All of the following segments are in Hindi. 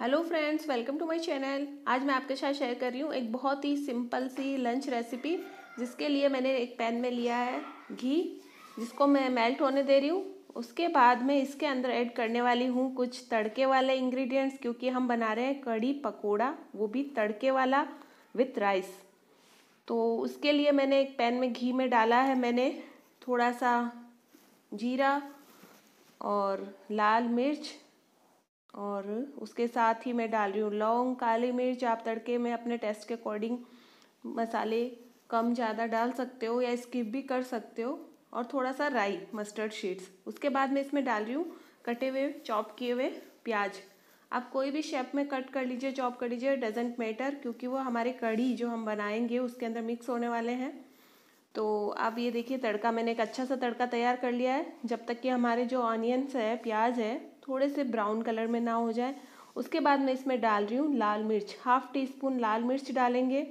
hello friends welcome to my channel आज मैं आपके साथ शेयर कर रही हूँ एक बहुत ही सिंपल सी लंच रेसिपी जिसके लिए मैंने एक पैन में लिया है घी जिसको मैं मेल्ट होने दे रही हूँ उसके बाद मैं इसके अंदर ऐड करने वाली हूँ कुछ तड़के वाले इंग्रेडिएंट्स क्योंकि हम बना रहे हैं कड़ी पकौड़ा वो भी तड़के वाला विथ राइस तो उसके लिए मैंने एक पैन में घी में डाला है मैंने थोड़ा सा जीरा और लाल मिर्च और उसके साथ ही मैं डाल रही हूँ लौंग काली मिर्च आप तड़के में अपने टेस्ट के अकॉर्डिंग मसाले कम ज़्यादा डाल सकते हो या स्किप भी कर सकते हो और थोड़ा सा राई मस्टर्ड शीट्स उसके बाद मैं इसमें डाल रही हूँ कटे हुए चॉप किए हुए प्याज आप कोई भी शेप में कट कर लीजिए चॉप कर लीजिए डजेंट मैटर क्योंकि वो हमारे कड़ी जो हम बनाएंगे उसके अंदर मिक्स होने वाले हैं तो आप ये देखिए तड़का मैंने एक अच्छा सा तड़का तैयार कर लिया है जब तक कि हमारे जो ऑनियंस है प्याज है थोड़े से ब्राउन कलर में ना हो जाए उसके बाद मैं इसमें डाल रही हूँ लाल मिर्च हाफ टी स्पून लाल मिर्च डालेंगे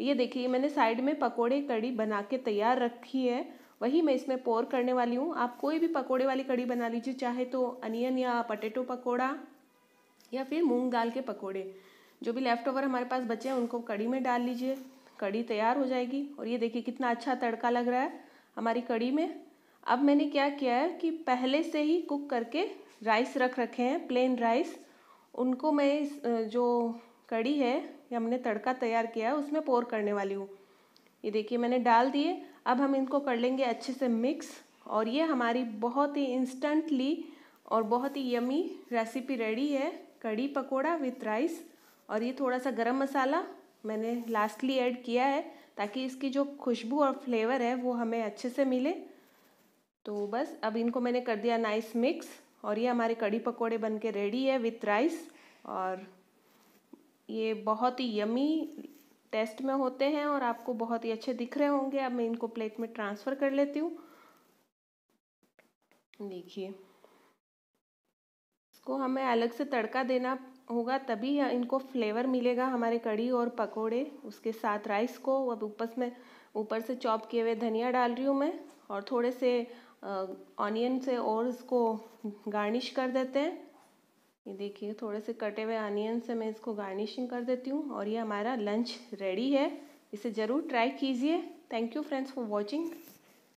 ये देखिए मैंने साइड में पकोड़े कड़ी बना के तैयार रखी है वही मैं इसमें पोर करने वाली हूँ आप कोई भी पकोड़े वाली कड़ी बना लीजिए चाहे तो अनियन या पटेटो पकोड़ा या फिर मूंग दाल के पकोड़े जो भी लेफ़्ट ओवर हमारे पास बचे हैं उनको कड़ी में डाल लीजिए कड़ी तैयार हो जाएगी और ये देखिए कितना अच्छा तड़का लग रहा है हमारी कड़ी में अब मैंने क्या किया है कि पहले से ही कुक करके राइस रख रखे हैं प्लेन राइस उनको मैं इस जो कड़ी है ये हमने तड़का तैयार किया है उसमें पोर करने वाली हूँ ये देखिए मैंने डाल दिए अब हम इनको कर लेंगे अच्छे से मिक्स और ये हमारी बहुत ही इंस्टेंटली और बहुत ही यमी रेसिपी रेडी है कड़ी पकोड़ा विथ राइस और ये थोड़ा सा गरम मसाला मैंने लास्टली ऐड किया है ताकि इसकी जो खुशबू और फ्लेवर है वो हमें अच्छे से मिले तो बस अब इनको मैंने कर दिया नाइस मिक्स और ये हमारे कड़ी पकोड़े बन के रेडी है विथ राइस और ये बहुत ही यमी टेस्ट में होते हैं और आपको बहुत ही अच्छे दिख रहे होंगे अब मैं इनको प्लेट में ट्रांसफ़र कर लेती हूँ देखिए इसको हमें अलग से तड़का देना होगा तभी इनको फ्लेवर मिलेगा हमारे कड़ी और पकोड़े उसके साथ राइस को अब ऊपर में ऊपर से चॉप किए हुए धनिया डाल रही हूँ मैं और थोड़े से ऑनियन से और इसको गार्निश कर देते हैं ये देखिए थोड़े से कटे हुए ऑनियन से मैं इसको गार्निशिंग कर देती हूँ और ये हमारा लंच रेडी है इसे ज़रूर ट्राई कीजिए thank you friends for watching